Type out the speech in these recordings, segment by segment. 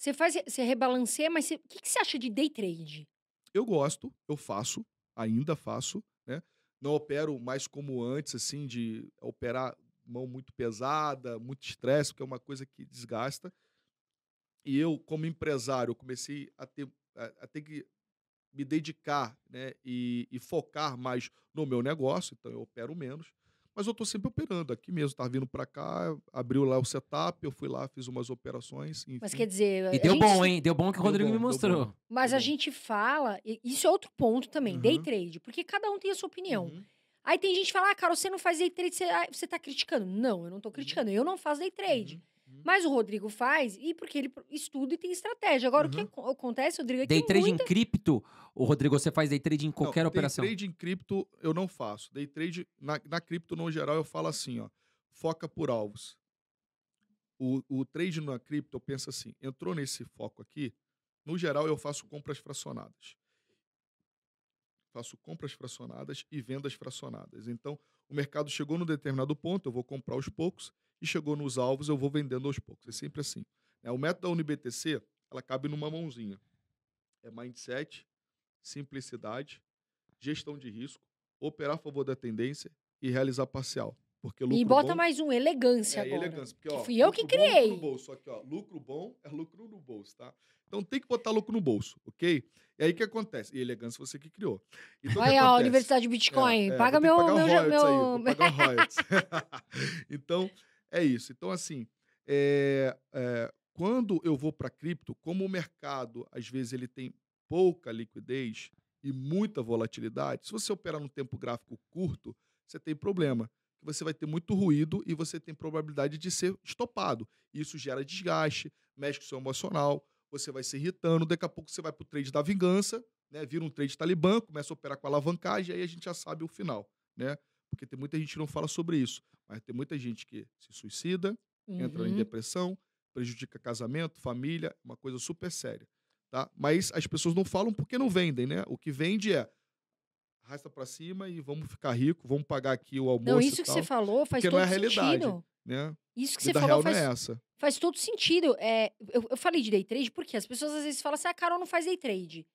Você faz, você rebalanceia, mas o que, que você acha de day trade? Eu gosto, eu faço, ainda faço, né? Não opero mais como antes, assim, de operar mão muito pesada, muito estresse, porque é uma coisa que desgasta. E eu, como empresário, comecei a ter, a, a ter que me dedicar né, e, e, focar mais no meu negócio, então eu opero menos. Mas eu estou sempre operando aqui mesmo, tá vindo para cá, abriu lá o setup, eu fui lá, fiz umas operações. Enfim. Mas quer dizer. E deu gente... bom, hein? Deu bom que o Rodrigo bom, me mostrou. Mas a gente fala, isso é outro ponto também, uhum. day trade, porque cada um tem a sua opinião. Uhum. Aí tem gente que fala, ah, cara, você não faz day trade, você, ah, você tá criticando. Não, eu não estou criticando, eu não faço day trade. Uhum. Uhum. Mas o Rodrigo faz, e porque ele estuda e tem estratégia. Agora, uhum. o que uhum. acontece, Rodrigo, é que Day trade muita... em cripto, o Rodrigo, você faz day trade em qualquer não, day operação? Day trade em cripto eu não faço. Day trade, na, na cripto, no geral, eu falo assim, ó, foca por alvos. O, o trade na cripto, eu penso assim, entrou nesse foco aqui, no geral, eu faço compras fracionadas. Faço compras fracionadas e vendas fracionadas. Então, o mercado chegou num determinado ponto, eu vou comprar aos poucos e chegou nos alvos, eu vou vendendo aos poucos. É sempre assim. É, o método da UniBTC, ela cabe numa mãozinha. É mindset, simplicidade, gestão de risco, operar a favor da tendência e realizar parcial. Porque lucro e bota bom, mais um, elegância é, agora. Elegância, porque, ó, fui eu que é criei. Bom, lucro bolso, aqui ó, lucro bom é lucro no bolso, tá? Então tem que botar lucro no bolso, ok? E aí o que acontece? E elegância você que criou. Então, Olha, que ó, Universidade Bitcoin, é, é, paga meu... meu, meu... Aí, pagar então, é isso. Então, assim, é, é, quando eu vou para cripto, como o mercado, às vezes, ele tem pouca liquidez e muita volatilidade, se você operar num tempo gráfico curto, você tem problema. Você vai ter muito ruído e você tem probabilidade de ser estopado. Isso gera desgaste, mexe com o seu emocional, você vai se irritando, daqui a pouco você vai para o trade da vingança, né? vira um trade talibã, começa a operar com alavancagem, aí a gente já sabe o final. Né? Porque tem muita gente que não fala sobre isso. Mas tem muita gente que se suicida, uhum. entra em uhum. depressão, prejudica casamento, família, uma coisa super séria. Tá? Mas as pessoas não falam porque não vendem, né? O que vende é arrasta para cima e vamos ficar rico, vamos pagar aqui o almoço. Não, isso que você falou faz é todo é sentido. Né? Isso que você falou é faz, é essa. faz, todo sentido. É, eu, eu, falei de day trade porque as pessoas às vezes falam assim: a ah, Carol não faz day trade.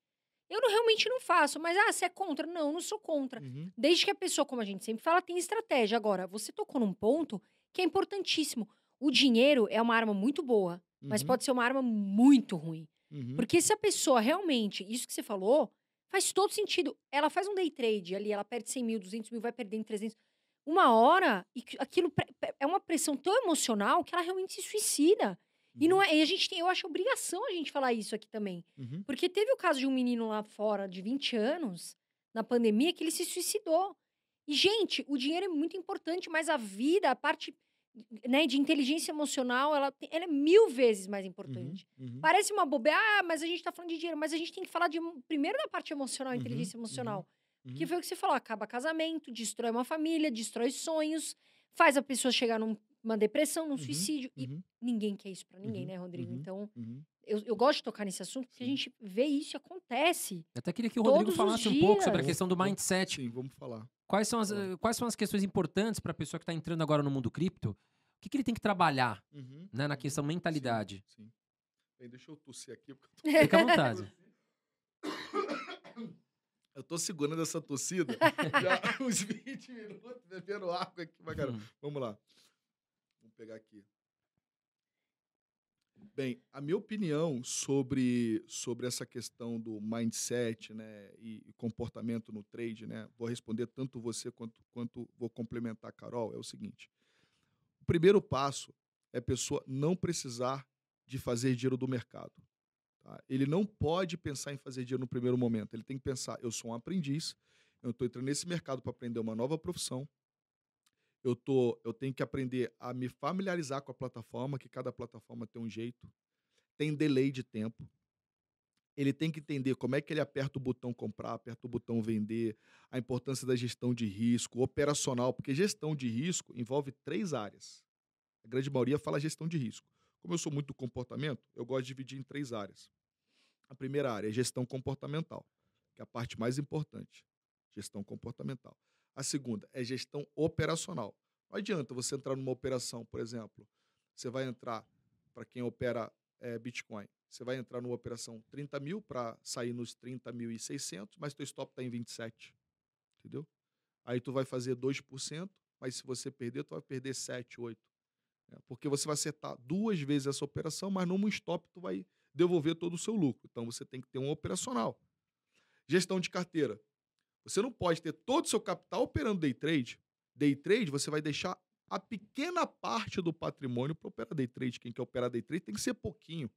Eu não, realmente não faço, mas ah, você é contra? Não, eu não sou contra. Uhum. Desde que a pessoa, como a gente sempre fala, tem estratégia. Agora, você tocou num ponto que é importantíssimo. O dinheiro é uma arma muito boa, uhum. mas pode ser uma arma muito ruim. Uhum. Porque se a pessoa realmente, isso que você falou, faz todo sentido. Ela faz um day trade ali, ela perde 100 mil, 200 mil, vai perder em 300. Uma hora, e aquilo é uma pressão tão emocional que ela realmente se suicida. E não uhum. é, e a gente tem, eu acho obrigação a gente falar isso aqui também. Uhum. Porque teve o caso de um menino lá fora de 20 anos, na pandemia, que ele se suicidou. E, gente, o dinheiro é muito importante, mas a vida, a parte né, de inteligência emocional, ela, ela é mil vezes mais uhum, importante. Uhum. Uhum. Parece uma bobeira, ah, mas a gente tá falando de dinheiro, mas a gente tem que falar de, primeiro da parte emocional, uhum, inteligência emocional. Que foi o que você falou: acaba casamento, destrói uma família, destrói sonhos, faz a pessoa chegar num, uma depressão, num uhum, suicídio. Uhum. E ninguém quer isso para ninguém, uhum, né, Rodrigo? Uhum, então, uhum. eu, eu, gosto de tocar nesse assunto porque Sim. a gente vê isso acontece. Eu até queria que o Rodrigo falasse um pouco sobre a questão do mindset. Sim, vamos falar. Quais são as, eh, quais são as questões importantes para a pessoa que está entrando agora no mundo cripto? O que, que ele tem que trabalhar uhum, né, na questão mentalidade? Sim, sim. Bem, deixa eu tossir aqui. Porque eu tô... Fica à vontade. Eu tô segurando essa tossida já uns 20 minutos, bebendo água aqui Mas, caramba. Hum. Vamos lá pegar aqui. Bem, a minha opinião sobre, sobre essa questão do mindset né, e, e, comportamento no trade, né, vou responder tanto você quanto, quanto vou complementar a Carol, é o seguinte. O primeiro passo é a pessoa não precisar de fazer dinheiro do mercado. Tá? Ele não pode pensar em fazer dinheiro no primeiro momento. Ele tem que pensar, eu sou um aprendiz, eu estou entrando nesse mercado para aprender uma nova profissão, eu tô, eu tenho que aprender a me familiarizar com a plataforma, que cada plataforma tem um jeito, tem delay de tempo. Ele tem que entender como é que ele aperta o botão comprar, aperta o botão vender, a importância da gestão de risco, operacional, porque gestão de risco envolve três áreas. A grande maioria fala gestão de risco. Como eu sou muito do comportamento, eu gosto de dividir em três áreas. A primeira área é gestão comportamental, que é a parte mais importante. Gestão comportamental. A segunda é gestão operacional. Não adianta você entrar numa operação, por exemplo, você vai entrar, para quem opera é, Bitcoin, você vai entrar numa operação 30 mil para sair nos 30.600, mas teu stop está em 27. Entendeu? Aí tu vai fazer 2%, mas se você perder, tu vai perder 7, 8. Né? Porque você vai acertar duas vezes essa operação, mas num stop tu vai devolver todo o seu lucro. Então você tem que ter um operacional. Gestão de carteira. Você não pode ter todo o seu capital operando day trade. Day trade, você vai deixar a pequena parte do patrimônio para operar day trade. Quem quer operar day trade tem que ser pouquinho.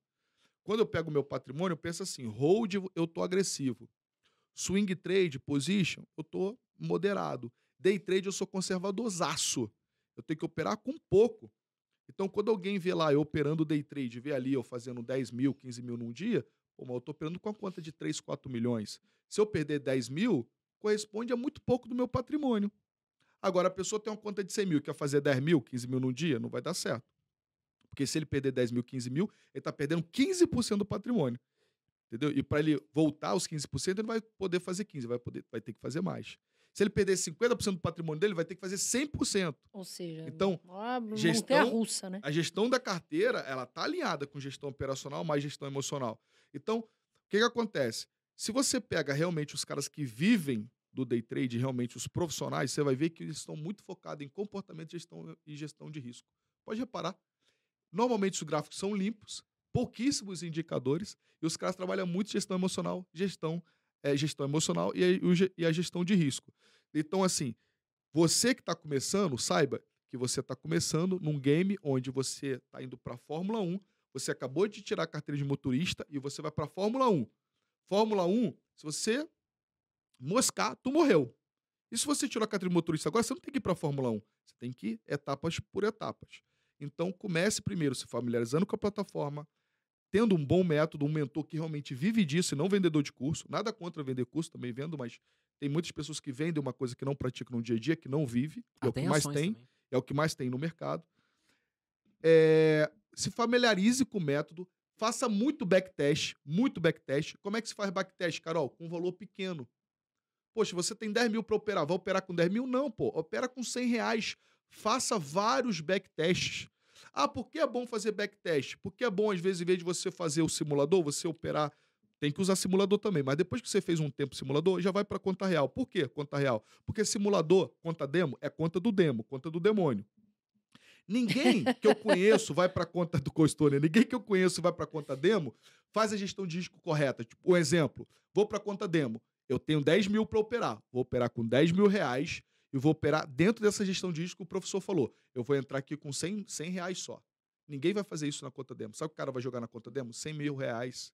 Quando eu pego meu patrimônio, eu penso assim: hold, eu estou agressivo. Swing trade, position, eu estou moderado. Day trade, eu sou conservadorzaço. Eu tenho que operar com pouco. Então, quando alguém vê lá eu operando day trade, vê ali eu fazendo 10 mil, 15 mil num dia, pô, mas eu estou operando com a conta de 3, 4 milhões. Se eu perder 10 mil, corresponde a muito pouco do meu patrimônio. Agora, a pessoa tem uma conta de 100 mil, quer fazer 10 mil, 15 mil num dia, não vai dar certo. Porque se ele perder 10 mil, 15 mil, ele está perdendo 15% do patrimônio. Entendeu? E para ele voltar aos 15%, ele vai poder fazer 15%, vai, poder, vai ter que fazer mais. Se ele perder 50% do patrimônio dele, vai ter que fazer 100%. Ou seja, então, a gestão, é russa, né? A gestão da carteira, ela está alinhada com gestão operacional mais gestão emocional. Então, o que, que acontece? Se você pega realmente os caras que vivem do day trade, realmente os profissionais, você vai ver que eles estão muito focados em comportamento gestão, e gestão de risco. Pode reparar. Normalmente os gráficos são limpos, pouquíssimos indicadores, e os caras trabalham muito gestão emocional, gestão, é, gestão emocional e, e a gestão de risco. Então, assim, você que está começando, saiba que você está começando num game onde você está indo para a Fórmula 1, você acabou de tirar a carteira de motorista e você vai para a Fórmula 1. Fórmula 1, se você moscar, tu morreu. E se você tirou a de motorista agora, você não tem que ir para a Fórmula 1. Você tem que ir etapas por etapas. Então, comece primeiro se familiarizando com a plataforma, tendo um bom método, um mentor que realmente vive disso e não vendedor de curso. Nada contra vender curso, também vendo, mas tem muitas pessoas que vendem uma coisa que não praticam no dia a dia, que não vive. Ah, é o que mais tem. Também. É o que mais tem no mercado. É, se familiarize com o método, Faça muito backtest, muito backtest. Como é que se faz backtest, Carol? Com um valor pequeno. Poxa, você tem 10 mil para operar, vai operar com 10 mil? Não, pô. Opera com 100 reais. Faça vários backtests. Ah, por que é bom fazer backtest? Porque é bom, às vezes, em vez de você fazer o simulador, você operar. Tem que usar simulador também, mas depois que você fez um tempo simulador, já vai para conta real. Por quê conta real? Porque simulador, conta demo, é conta do demo, conta do demônio. Ninguém que eu conheço vai para conta do Costone. ninguém que eu conheço vai para conta demo, faz a gestão de risco correta. Tipo, um exemplo, vou para conta demo, eu tenho 10 mil para operar, vou operar com 10 mil reais e vou operar dentro dessa gestão de risco que o professor falou. Eu vou entrar aqui com 100, 100 reais só. Ninguém vai fazer isso na conta demo. Sabe o que o cara vai jogar na conta demo? 100 mil reais.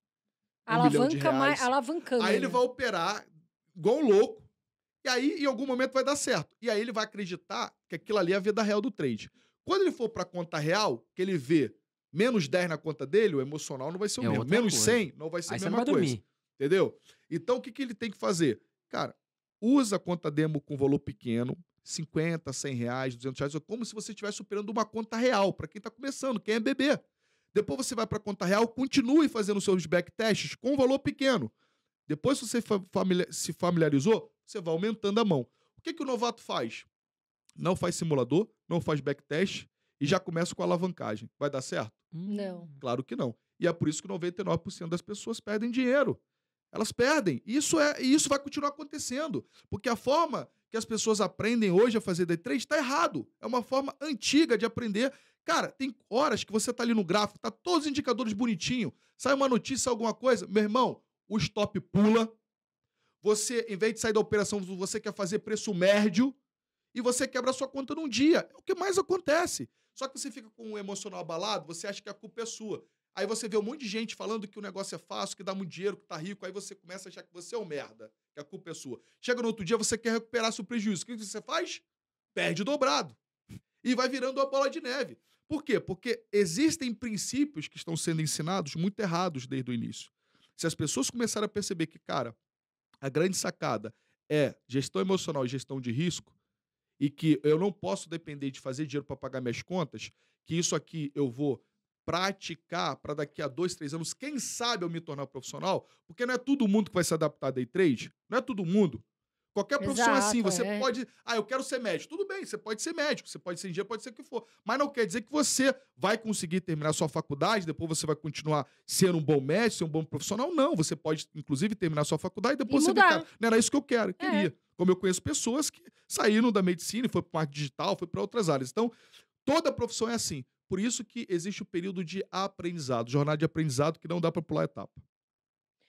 Um mais, alavancando. Aí ele vai operar igual um louco. E aí, em algum momento, vai dar certo. E aí ele vai acreditar que aquilo ali é a vida real do trade. Quando ele for para a conta real, que ele vê menos 10 na conta dele, o emocional não vai ser o é mesmo. Menos coisa. 100 não vai ser Aí a mesma coisa. Entendeu? Então, o que, que ele tem que fazer? Cara, usa a conta demo com valor pequeno, 50, 100 reais, 200 reais, é como se você estivesse superando uma conta real, para quem está começando, quem é bebê. Depois você vai para a conta real, continue fazendo seus backtests com valor pequeno. Depois que você se familiarizou, você vai aumentando a mão. O que, que o novato faz? Não faz simulador, não faz backtest e já começa com alavancagem. Vai dar certo? Não. Claro que não. E é por isso que 99% das pessoas perdem dinheiro. Elas perdem. E isso, é, e isso vai continuar acontecendo. Porque a forma que as pessoas aprendem hoje a fazer D3 está errado. É uma forma antiga de aprender. Cara, tem horas que você está ali no gráfico, tá todos os indicadores bonitinho, sai uma notícia, alguma coisa, meu irmão, o stop pula. Você, em vez de sair da operação, você quer fazer preço médio, e você quebra a sua conta num dia. É o que mais acontece. Só que você fica com o um emocional abalado, você acha que a culpa é sua. Aí você vê um monte de gente falando que o negócio é fácil, que dá muito dinheiro, que tá rico, aí você começa a achar que você é um merda, que a culpa é sua. Chega no outro dia, você quer recuperar seu prejuízo. O que você faz? Perde dobrado. E vai virando uma bola de neve. Por quê? Porque existem princípios que estão sendo ensinados muito errados desde o início. Se as pessoas começarem a perceber que, cara, a grande sacada é gestão emocional e gestão de risco, e que eu não posso depender de fazer dinheiro para pagar minhas contas, que isso aqui eu vou praticar para daqui a dois, três anos, quem sabe eu me tornar profissional, porque não é todo mundo que vai se adaptar a day trade, não é todo mundo. Qualquer profissão Exato, é assim. Você é. pode. Ah, eu quero ser médico. Tudo bem, você pode ser médico, você pode ser engenheiro, pode ser o que for. Mas não quer dizer que você vai conseguir terminar sua faculdade, depois você vai continuar sendo um bom médico, ser um bom profissional. Não, você pode, inclusive, terminar sua faculdade e depois e você mudar. ficar. Não era isso que eu quero, eu é. queria. Como eu conheço pessoas que saíram da medicina e foram para o marketing digital, foi para outras áreas. Então, toda profissão é assim. Por isso que existe o período de aprendizado, jornada de aprendizado que não dá para pular etapa.